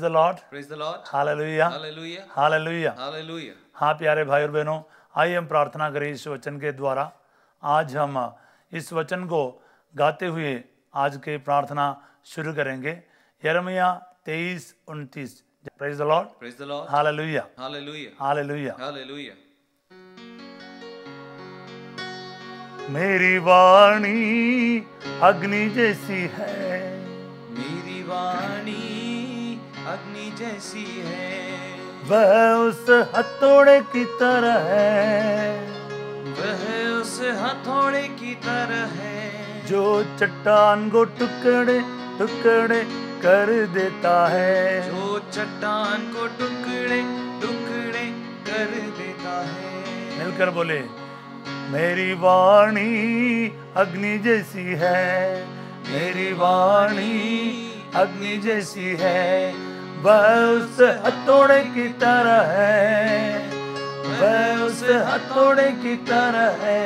The Lord praise the Lord hallelujah hallelujah hallelujah hallelujah हां प्यारे भाई और बहनों आइए हम प्रार्थना करें इस वचन के द्वारा आज हम इस वचन को गाते हुए आज के प्रार्थना शुरू करेंगे यरमिया 23 29 praise the Lord praise the Lord hallelujah hallelujah hallelujah hallelujah मेरी वाणी अग्नि जैसी है मेरी वाणी अग्नि जैसी है वह उस हथौड़े की तरह है वह उस हथौड़े की तरह है जो चट्टान को टुकड़े टुकड़े कर देता है जो चट्टान को टुकड़े टुकड़े कर देता है मिलकर बोले मेरी वाणी अग्नि जैसी है मेरी वाणी अग्नि जैसी है वह उस हथौड़े की तरह है वह उस हथौड़े की तरह है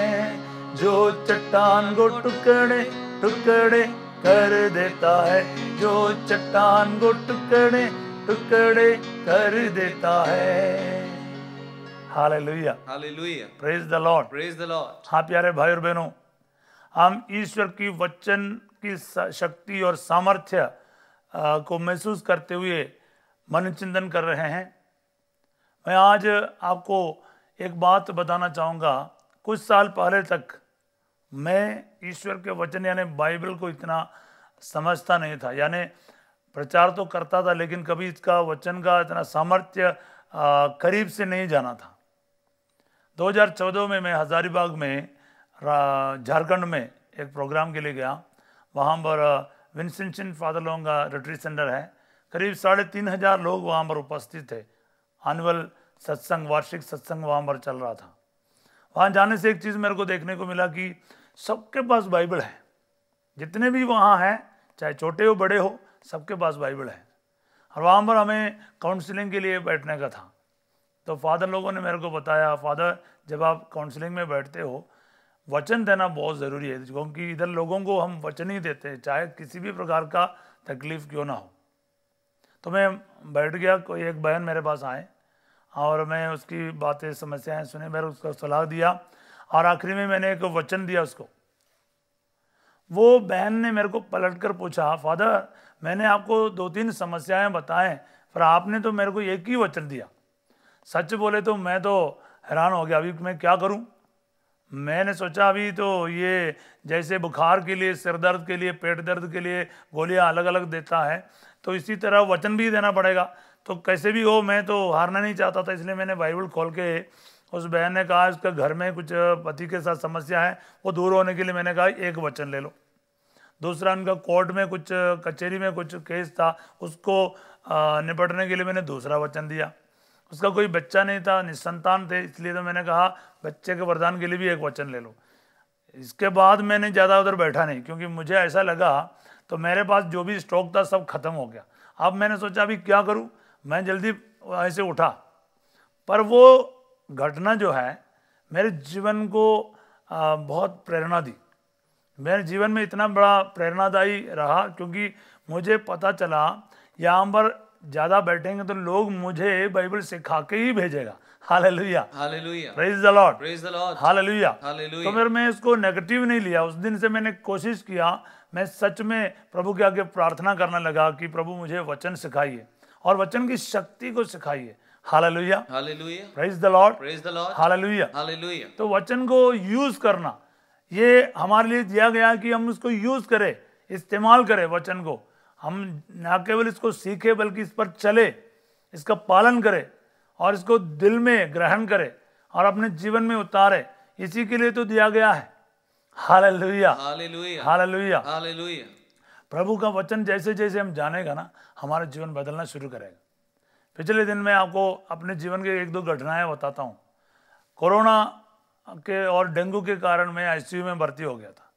जो चट्टान को टुकड़े टुकड़े कर देता है जो चट्टान को टुकड़े टुकड़े कर देता है hallelujah hallelujah praise the Lord praise the Lord हाँ प्यारे भाई और बहनों हम ईश्वर की वचन की शक्ति और सामर्थ्य को महसूस करते हुए मन चिंतन कर रहे हैं मैं आज आपको एक बात बताना चाहूँगा कुछ साल पहले तक मैं ईश्वर के वचन यानी बाइबल को इतना समझता नहीं था यानी प्रचार तो करता था लेकिन कभी इसका वचन का इतना सामर्थ्य करीब से नहीं जाना था 2014 में मैं हज़ारीबाग में झारखंड में एक प्रोग्राम के लिए गया वहाँ पर विंसेंशन फादर लोगों का रिट्री सेंटर है करीब साढ़े तीन हजार लोग वहाँ पर उपस्थित थे अनवल सत्संग वार्षिक सत्संग वहाँ पर चल रहा था वहाँ जाने से एक चीज़ मेरे को देखने को मिला कि सबके पास बाइबल है जितने भी वहाँ हैं चाहे छोटे हो बड़े हो सबके पास बाइबल है और वहाँ पर हमें काउंसलिंग के लिए बैठने का था तो फादर लोगों ने मेरे को बताया फादर जब आप काउंसलिंग में बैठते हो वचन देना बहुत ज़रूरी है क्योंकि इधर लोगों को हम वचन ही देते हैं चाहे किसी भी प्रकार का तकलीफ़ क्यों ना हो तो मैं बैठ गया कोई एक बहन मेरे पास आए और मैं उसकी बातें समस्याएं सुने मैंने उसका सलाह दिया और आखिरी में मैंने एक वचन दिया उसको वो बहन ने मेरे को पलट कर पूछा फादर मैंने आपको दो तीन समस्याएं बताएं पर आपने तो मेरे को एक ही वचन दिया सच बोले तो मैं तो हैरान हो गया अभी मैं क्या करूं मैंने सोचा अभी तो ये जैसे बुखार के लिए सिर दर्द के लिए पेट दर्द के लिए गोलियाँ अलग अलग देता है तो इसी तरह वचन भी देना पड़ेगा तो कैसे भी हो मैं तो हारना नहीं चाहता था इसलिए मैंने बाइबल खोल के उस बहन ने कहा उसके घर में कुछ पति के साथ समस्या है वो दूर होने के लिए मैंने कहा एक वचन ले लो दूसरा उनका कोर्ट में कुछ कचहरी में कुछ केस था उसको निपटने के लिए मैंने दूसरा वचन दिया उसका कोई बच्चा नहीं था निसंतान थे इसलिए तो मैंने कहा बच्चे के वरदान के लिए भी एक वचन ले लो इसके बाद मैंने ज़्यादा उधर बैठा नहीं क्योंकि मुझे ऐसा लगा तो मेरे पास जो भी स्टॉक था सब खत्म हो गया अब मैंने सोचा अभी क्या करूँ मैं जल्दी ऐसे उठा पर वो घटना जो है मेरे जीवन को बहुत प्रेरणा दी मेरे जीवन में इतना बड़ा प्रेरणादायी रहा क्योंकि मुझे पता चला यहाँ पर ज़्यादा बैठेंगे तो लोग मुझे बाइबल सिखा के ही भेजेगा hallelujah hallelujah praise the Lord praise the Lord hallelujah hallelujah तो फिर मैं इसको नेगेटिव नहीं लिया उस दिन से मैंने कोशिश किया मैं सच में प्रभु के आगे प्रार्थना करने लगा कि प्रभु मुझे वचन सिखाइए और वचन की शक्ति को सिखाइए hallelujah hallelujah praise the Lord praise the Lord hallelujah hallelujah तो वचन को यूज करना ये हमारे लिए दिया गया कि हम उसको यूज करें इस्तेमाल करें वचन को हम ना केवल इसको सीखे बल्कि इस पर चले इसका पालन करें और इसको दिल में ग्रहण करें और अपने जीवन में उतारे इसी के लिए तो दिया गया है हालेलुया हाल हालेलुया प्रभु का वचन जैसे जैसे हम जानेगा ना हमारा जीवन बदलना शुरू करेगा पिछले दिन मैं आपको अपने जीवन के एक दो घटनाएं बताता हूँ कोरोना के और डेंगू के कारण मैं आईसीयू में भर्ती हो गया था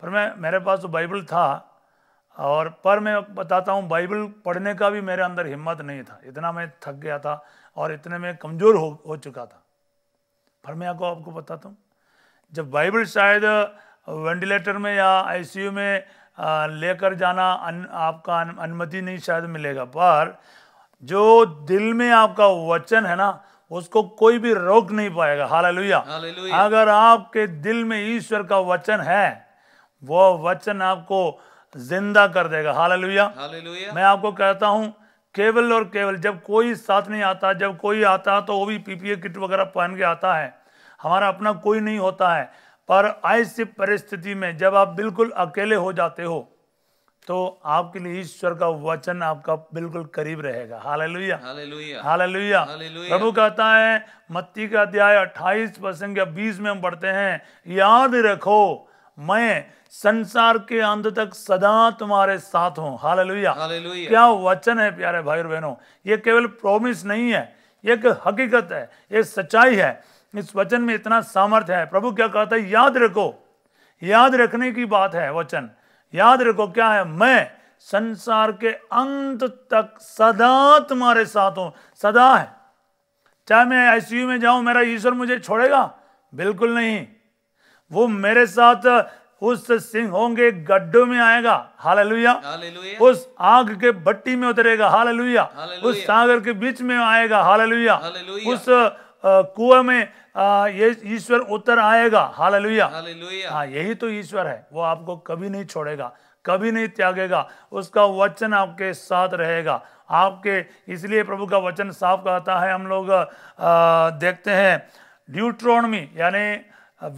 पर मैं मेरे पास तो बाइबल था और पर मैं बताता हूँ बाइबल पढ़ने का भी मेरे अंदर हिम्मत नहीं था इतना मैं थक गया था और इतने में कमज़ोर हो हो चुका था पर मैं आपको आपको बताता हूँ जब बाइबल शायद वेंटिलेटर में या आईसीयू में लेकर जाना अन, आपका अनुमति नहीं शायद मिलेगा पर जो दिल में आपका वचन है ना उसको कोई भी रोक नहीं पाएगा हालेलुया अगर आपके दिल में ईश्वर का वचन है वो वचन आपको जिंदा कर देगा हाल लुया मैं आपको कहता हूं केवल और केवल जब कोई साथ नहीं आता जब कोई आता तो वो भी पीपीए किट वगैरह पहन के आता है हमारा अपना कोई नहीं होता है पर ऐसी परिस्थिति में जब आप बिल्कुल अकेले हो जाते हो तो आपके लिए ईश्वर का वचन आपका बिल्कुल करीब रहेगा हालेलुया हालेलुया हालेलुया प्रभु कहता है मत्ती का अध्याय 28 परसेंट या 20 में हम पढ़ते हैं याद रखो मैं संसार के अंत तक सदा तुम्हारे साथ हों हालेलुया क्या वचन है प्यारे भाई बहनों ये केवल प्रोमिस नहीं है ये एक हकीकत है ये सच्चाई है इस वचन में इतना सामर्थ्य है प्रभु क्या कहता है याद रखो याद रखने की बात है वचन याद रखो क्या है मैं संसार के अंत तक सदा तुम्हारे साथ हूं सदा है चाहे मैं आईसीयू में जाऊं मेरा ईश्वर मुझे छोड़ेगा बिल्कुल नहीं वो मेरे साथ उस सिंह होंगे गड्ढों में आएगा हाल उस आग के भट्टी में उतरेगा हाल उस सागर के बीच में आएगा हाल उस कुएं में ये ईश्वर उतर आएगा हाल हाँ यही तो ईश्वर है वो आपको कभी नहीं छोड़ेगा कभी नहीं त्यागेगा उसका वचन आपके साथ रहेगा आपके इसलिए प्रभु का वचन साफ कहता है हम लोग देखते हैं ड्यूट्रोनमी यानी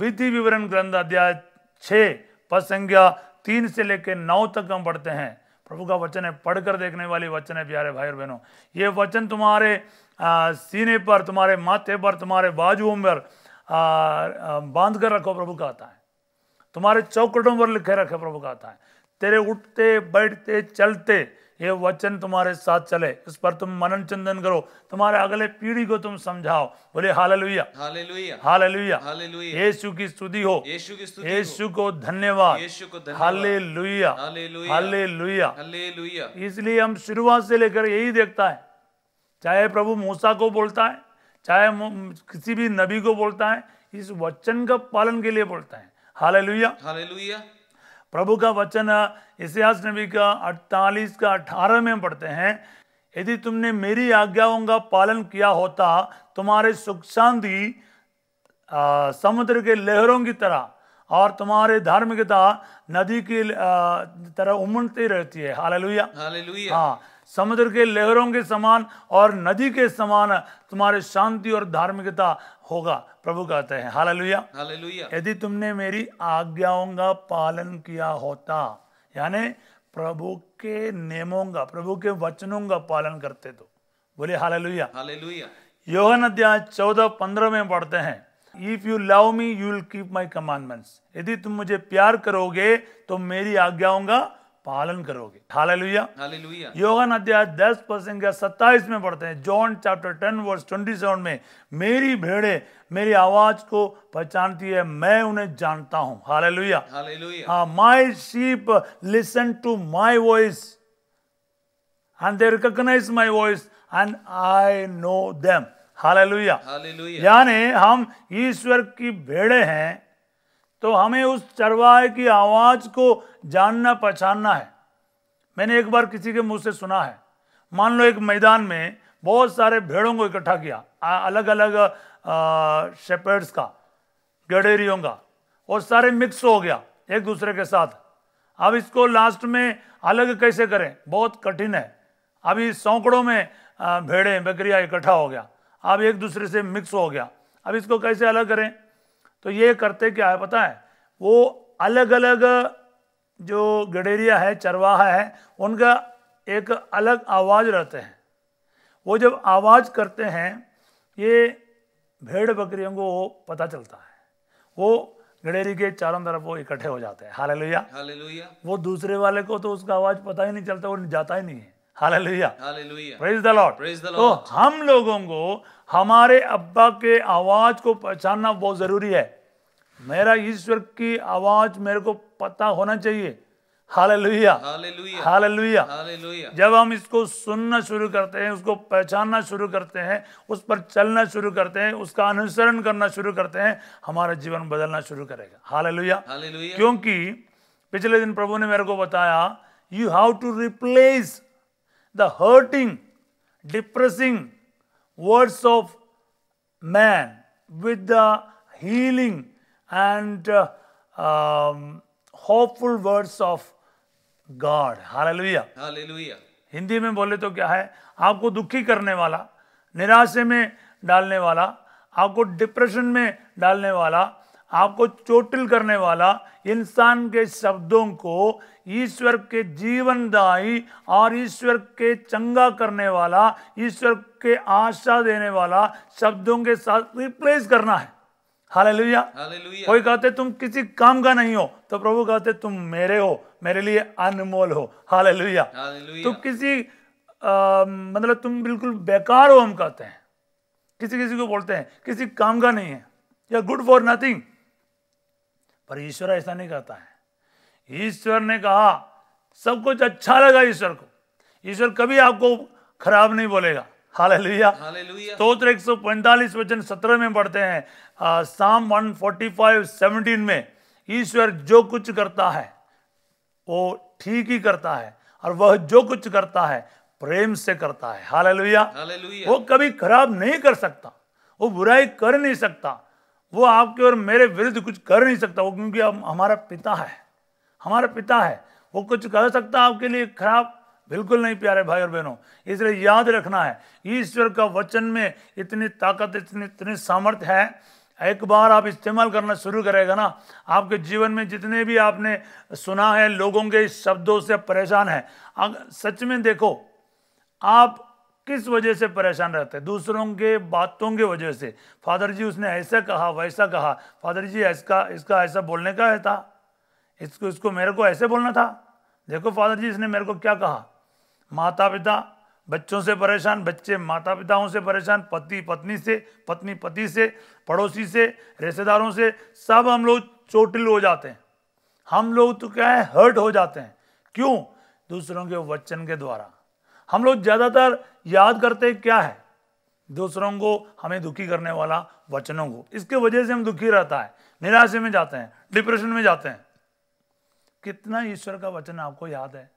विधि विवरण ग्रंथ अध्याय छः पद संज्ञा तीन से लेकर नौ तक हम पढ़ते हैं प्रभु का वचन है पढ़कर देखने वाली वचन है प्यारे भाई और बहनों ये वचन तुम्हारे आ, सीने पर तुम्हारे माथे पर तुम्हारे बाजुओं पर बांध कर रखो प्रभु का आता है तुम्हारे चौकटों पर लिखे रखे प्रभु का आता है तेरे उठते बैठते चलते ये वचन तुम्हारे साथ चले इस पर तुम मनन चंदन करो तुम्हारे अगले पीढ़ी को तुम समझाओ बोले हाल लुया हाल लुया की स्तुति हो यीशु की स्तुति को धन्यवाद यीशु को हालेलुया हालेलुया इसलिए हम शुरुआत से लेकर यही देखता है चाहे प्रभु मूसा को बोलता है चाहे किसी भी नबी को बोलता है इस वचन का पालन के लिए बोलता है हाल लुया प्रभु का वचन इसिहास नबी का अड़तालीस का अठारह में हम पढ़ते हैं यदि तुमने मेरी आज्ञाओं का पालन किया होता तुम्हारे सुख शांति समुद्र के लहरों की तरह और तुम्हारे धार्मिकता नदी की तरह उमड़ती रहती है हालेलुया हालेलुया हाँ समुद्र के लहरों के समान और नदी के समान तुम्हारे शांति और धार्मिकता होगा प्रभु कहते हैं हाल लुया यदि तुमने मेरी आज्ञाओं का पालन किया होता यानी प्रभु के नियमों का प्रभु के वचनों का पालन करते तो बोले हाल लुया योहन अध्याय चौदह पंद्रह में पढ़ते हैं if you love me you will keep my commandments यदि तुम मुझे प्यार करोगे तो मेरी आज्ञाओं का पालन करोगे हालेलुया योगन अध्याय 10 परसेंट या 27 में पढ़ते हैं जॉन चैप्टर 10 वर्स 27 में मेरी भेड़े मेरी आवाज को पहचानती है मैं उन्हें जानता हूं hallelujah hallelujah my sheep listen to my voice and they recognise my voice and I know them hallelujah यानी हम ईश्वर की भेड़े हैं तो हमें उस चरवाहे की आवाज़ को जानना पहचानना है मैंने एक बार किसी के मुंह से सुना है मान लो एक मैदान में बहुत सारे भेड़ों को इकट्ठा किया अलग अलग शेपर्ड्स का गडेरियों का और सारे मिक्स हो गया एक दूसरे के साथ अब इसको लास्ट में अलग कैसे करें बहुत कठिन है अभी सौकड़ों में भेड़ें बकरिया इकट्ठा हो गया अब एक दूसरे से मिक्स हो गया अब इसको कैसे अलग करें तो ये करते क्या है पता है वो अलग अलग जो गडेरिया है चरवाहा है उनका एक अलग आवाज़ रहते हैं वो जब आवाज़ करते हैं ये भेड़ बकरियों को वो पता चलता है वो गडेरी के चारों तरफ वो इकट्ठे हो जाते हैं हाल लोहिया वो दूसरे वाले को तो उसका आवाज़ पता ही नहीं चलता वो जाता ही नहीं है हाल लोहिया तो हम लोगों को हमारे अब्बा के आवाज़ को पहचानना बहुत ज़रूरी है मेरा ईश्वर की आवाज़ मेरे को पता होना चाहिए हालेलुया हालेलुया जब हम इसको सुनना शुरू करते हैं उसको पहचानना शुरू करते हैं उस पर चलना शुरू करते हैं उसका अनुसरण करना शुरू करते हैं हमारा जीवन बदलना शुरू करेगा हालेलुया क्योंकि पिछले दिन प्रभु ने मेरे को बताया you have to replace the hurting depressing words of man with the healing and uh, um, hopeful words of God. Hallelujah. Hallelujah. Hindi में बोले तो क्या है आपको दुखी करने वाला निराशे में डालने वाला आपको डिप्रेशन में डालने वाला आपको चोटिल करने वाला इंसान के शब्दों को ईश्वर के जीवनदायी और ईश्वर के चंगा करने वाला ईश्वर के आशा देने वाला शब्दों के साथ रिप्लेस करना है हाल लुया कोई कहते तुम किसी काम का नहीं हो तो प्रभु कहते तुम मेरे हो मेरे लिए अनमोल हो हाल लुया तो किसी आ, मतलब तुम बिल्कुल बेकार हो हम कहते हैं किसी किसी को बोलते हैं किसी काम का नहीं है या गुड फॉर नथिंग पर ईश्वर ऐसा नहीं करता है ईश्वर ने कहा सब कुछ अच्छा लगा ईश्वर को ईश्वर कभी आपको खराब नहीं बोलेगा हाल लुया स्त्रोत्र एक सौ पैंतालीस वचन सत्रह में पढ़ते हैं साम वन फोर्टी फाइव सेवनटीन में ईश्वर जो कुछ करता है वो ठीक ही करता है और वह जो कुछ करता है प्रेम से करता है हाल लुया वो कभी खराब नहीं कर सकता वो बुराई कर नहीं सकता वो आपके और मेरे विरुद्ध कुछ कर नहीं सकता वो क्योंकि अब हमारा पिता है हमारा पिता है वो कुछ कर सकता आपके लिए खराब बिल्कुल नहीं प्यारे भाई और बहनों इसलिए याद रखना है ईश्वर का वचन में इतनी ताकत इतनी इतनी सामर्थ्य है एक बार आप इस्तेमाल करना शुरू करेगा ना आपके जीवन में जितने भी आपने सुना है लोगों के शब्दों से परेशान है सच में देखो आप किस वजह से परेशान रहते हैं दूसरों के बातों के वजह से फादर जी उसने ऐसा कहा वैसा कहा फादर जी इसका इसका ऐसा बोलने का है था इसको इसको मेरे को ऐसे बोलना था देखो फादर जी इसने मेरे को क्या कहा माता पिता बच्चों से परेशान बच्चे माता पिताओं से परेशान पति पत्नी से पत्नी पति से पड़ोसी से रिश्तेदारों से सब हम लोग चोटिल हो जाते हैं हम लोग तो क्या है हर्ट हो जाते हैं क्यों दूसरों के वचन के द्वारा हम लोग ज़्यादातर याद करते क्या है दूसरों को हमें दुखी करने वाला वचनों को इसके वजह से हम दुखी रहता है निराशे में जाते हैं डिप्रेशन में जाते हैं कितना ईश्वर का वचन आपको याद है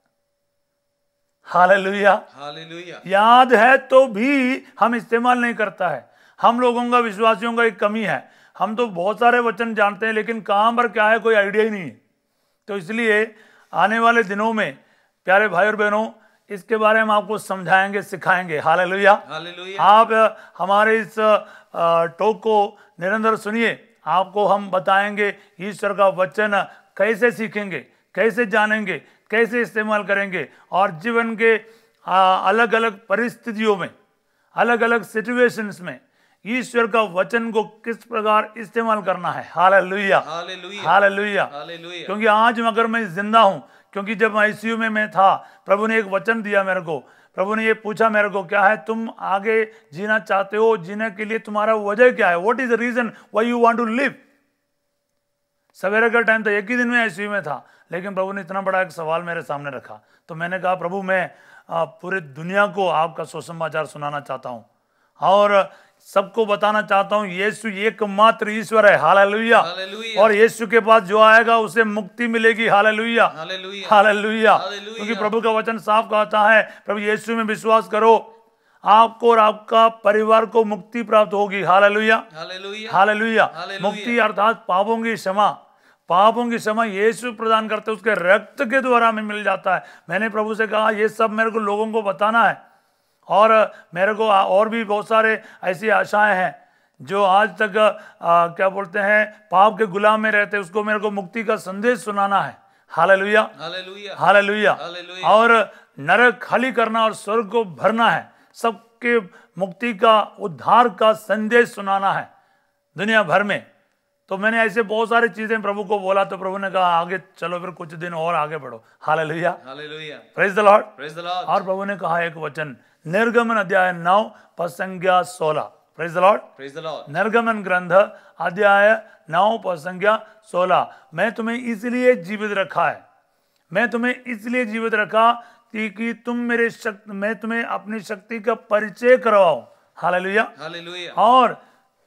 हालेलुया हालेलुया याद है तो भी हम इस्तेमाल नहीं करता है हम लोगों का विश्वासियों का एक कमी है हम तो बहुत सारे वचन जानते हैं लेकिन कहां पर क्या है कोई आइडिया ही नहीं है तो इसलिए आने वाले दिनों में प्यारे भाई और बहनों इसके बारे में आपको समझाएंगे सिखाएंगे हाल लोहिया आप हमारे इस टोक को निरंतर सुनिए आपको हम बताएंगे ईश्वर का वचन कैसे सीखेंगे कैसे जानेंगे कैसे इस्तेमाल करेंगे और जीवन के अलग अलग परिस्थितियों में अलग अलग सिचुएशंस में ईश्वर का वचन को किस प्रकार इस्तेमाल करना है हाल लोहिया हाल लोहिया क्योंकि आज अगर मैं जिंदा हूँ क्योंकि जब आईसीयू में मैं था प्रभु ने एक वचन दिया मेरे को प्रभु ने ये पूछा मेरे को क्या है तुम आगे जीना चाहते हो जीने के लिए तुम्हारा वजह क्या है what is the reason why you want to live सवेरे का टाइम तो एक ही दिन में आईसीयू में था लेकिन प्रभु ने इतना बड़ा एक सवाल मेरे सामने रखा तो मैंने कहा प्रभु मैं पूरे दुनिया को आपका सुसमाचार सुनाना चाहता हूँ हाँ, और सबको बताना चाहता हूँ यीशु एकमात्र ईश्वर है हाल लुया और यीशु के पास जो आएगा उसे मुक्ति मिलेगी हाल हाल हालेलुया क्योंकि प्रभु का वचन साफ कहता है प्रभु यीशु में विश्वास करो आपको और आपका परिवार को मुक्ति प्राप्त होगी हाल हाल लुया मुक्ति अर्थात पापों की क्षमा पापों की क्षमा यीशु प्रदान करते उसके रक्त के द्वारा हमें मिल जाता है मैंने प्रभु से कहा ये सब मेरे को लोगों को बताना है और मेरे को और भी बहुत सारे ऐसी आशाएं हैं जो आज तक आ, क्या बोलते हैं पाप के गुलाम में रहते उसको मेरे को मुक्ति का संदेश सुनाना है हालेलुया हालेलुया हालेलुया और नरक खाली करना और स्वर्ग को भरना है सबके मुक्ति का उद्धार का संदेश सुनाना है दुनिया भर में तो मैंने ऐसे बहुत सारी चीजें प्रभु को बोला तो प्रभु ने कहा आगे चलो फिर कुछ दिन और आगे बढ़ो hallelujah praise the Lord praise the Lord और प्रभु ने कहा एक वचन निर्गमन अध्याय नौ प्रसंज्ञा सोलह praise the Lord praise the Lord निर्गमन ग्रंथ अध्याय नौ प्रसंज्ञा सोलह मैं तुम्हें इसलिए जीवित रखा है मैं तुम्हें इसलिए जीवित रखा कि, तुम मेरे शक्ति मैं तुम्हें अपनी शक्ति का परिचय करवाओ हाल और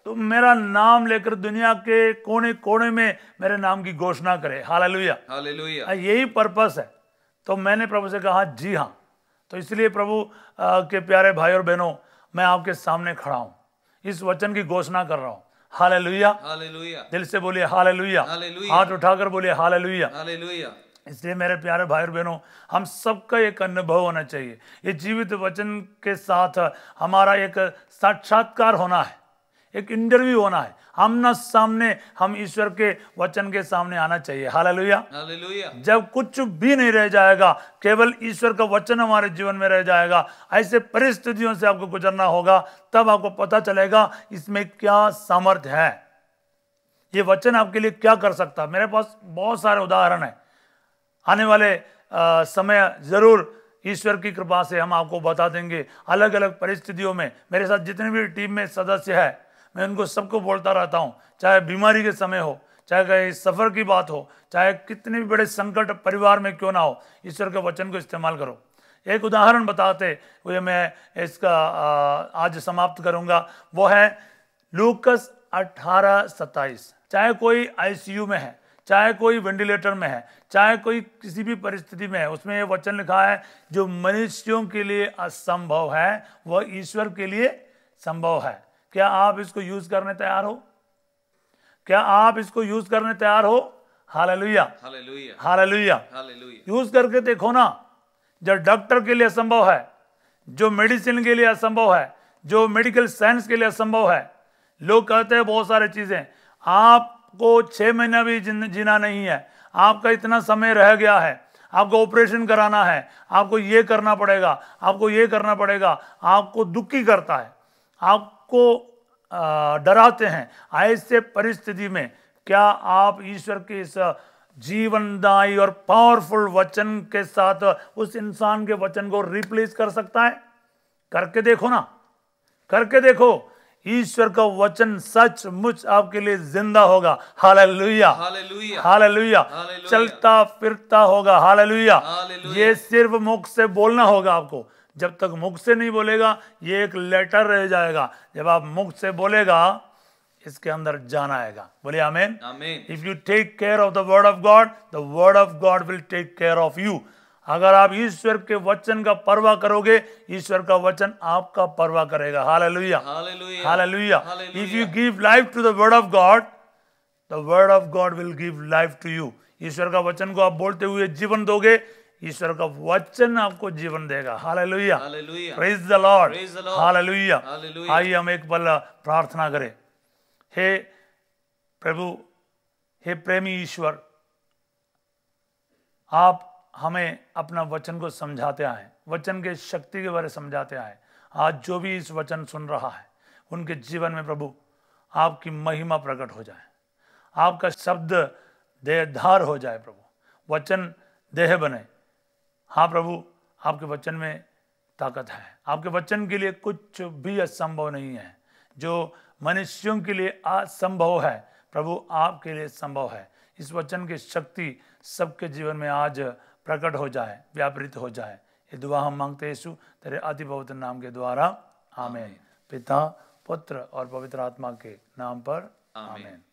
तो मेरा नाम लेकर दुनिया के कोने कोने में मेरे नाम की घोषणा करे हालेलुया हालेलुया हाँ, यही पर्पस है तो मैंने प्रभु से कहा जी हाँ तो इसलिए प्रभु आ, के प्यारे भाई और बहनों मैं आपके सामने खड़ा हूँ इस वचन की घोषणा कर रहा हूँ हाल लुया दिल से बोलिए हाल लुया हाथ उठाकर बोलिए हाल लुया इसलिए मेरे प्यारे भाई और बहनों हम सबका एक अनुभव होना चाहिए ये जीवित वचन के साथ हमारा एक साक्षात्कार होना है एक इंटरव्यू होना है हम न सामने हम ईश्वर के वचन के सामने आना चाहिए हालेलुया जब कुछ भी नहीं रह जाएगा केवल ईश्वर का वचन हमारे जीवन में रह जाएगा ऐसे परिस्थितियों से आपको गुजरना होगा तब आपको पता चलेगा इसमें क्या सामर्थ्य है ये वचन आपके लिए क्या कर सकता मेरे पास बहुत सारे उदाहरण है आने वाले आ, समय ज़रूर ईश्वर की कृपा से हम आपको बता देंगे अलग अलग परिस्थितियों में मेरे साथ जितने भी टीम में सदस्य है मैं उनको सबको बोलता रहता हूँ चाहे बीमारी के समय हो चाहे कहीं सफ़र की बात हो चाहे कितने भी बड़े संकट परिवार में क्यों ना हो ईश्वर के वचन को इस्तेमाल करो एक उदाहरण बताते हुए मैं इसका आज समाप्त करूंगा वो है लूकस अठारह सत्ताईस चाहे कोई आईसीयू में है चाहे कोई वेंटिलेटर में है चाहे कोई किसी भी परिस्थिति में है उसमें ये वचन लिखा है जो मनुष्यों के लिए असंभव है वह ईश्वर के लिए संभव है क्या आप इसको यूज करने तैयार हो क्या आप इसको यूज करने तैयार हो हाल लुया यूज करके देखो ना जो डॉक्टर के लिए असंभव है जो मेडिसिन के लिए असंभव है जो मेडिकल साइंस के लिए असंभव है लोग कहते हैं बहुत सारी चीज़ें आपको छह महीना भी जीना नहीं है आपका इतना समय रह गया है आपको ऑपरेशन कराना है आपको ये करना पड़ेगा आपको ये करना पड़ेगा आपको दुखी करता है आप आपको डराते हैं ऐसे परिस्थिति में क्या आप ईश्वर के इस जीवनदायी और पावरफुल वचन के साथ उस इंसान के वचन को रिप्लेस कर सकता है करके देखो ना करके देखो ईश्वर का वचन सच मुच आपके लिए जिंदा होगा हालेलुया हालेलुया चलता फिरता होगा हालेलुया ये सिर्फ मुख से बोलना होगा आपको जब तक मुख से नहीं बोलेगा ये एक लेटर रह जाएगा जब आप मुख से बोलेगा इसके अंदर जान आएगा बोलिए amen if you take care of the word of God the word of God will take care of you अगर आप ईश्वर के वचन का परवाह करोगे ईश्वर का वचन आपका परवाह करेगा hallelujah if you give life to the word of God the word of God will give life to you ईश्वर का वचन को आप बोलते हुए जीवन दोगे ईश्वर का वचन आपको जीवन देगा hallelujah praise the Lord hallelujah आइए हम एक बल प्रार्थना करें हे प्रभु हे प्रेमी ईश्वर आप हमें अपना वचन को समझाते आए वचन के शक्ति के बारे समझाते आए आज जो भी इस वचन सुन रहा है उनके जीवन में प्रभु आपकी महिमा प्रकट हो जाए आपका शब्द देहधार हो जाए प्रभु वचन देह बने हाँ प्रभु आपके वचन में ताकत है आपके वचन के लिए कुछ भी असंभव नहीं है जो मनुष्यों के लिए असंभव है प्रभु आपके लिए संभव है इस वचन की शक्ति सबके जीवन में आज प्रकट हो जाए व्यापृत हो जाए ये दुआ हम मांगते हैं यीशु तेरे अति पवित्र नाम के द्वारा आमेन पिता पुत्र और पवित्र आत्मा के नाम पर आमेन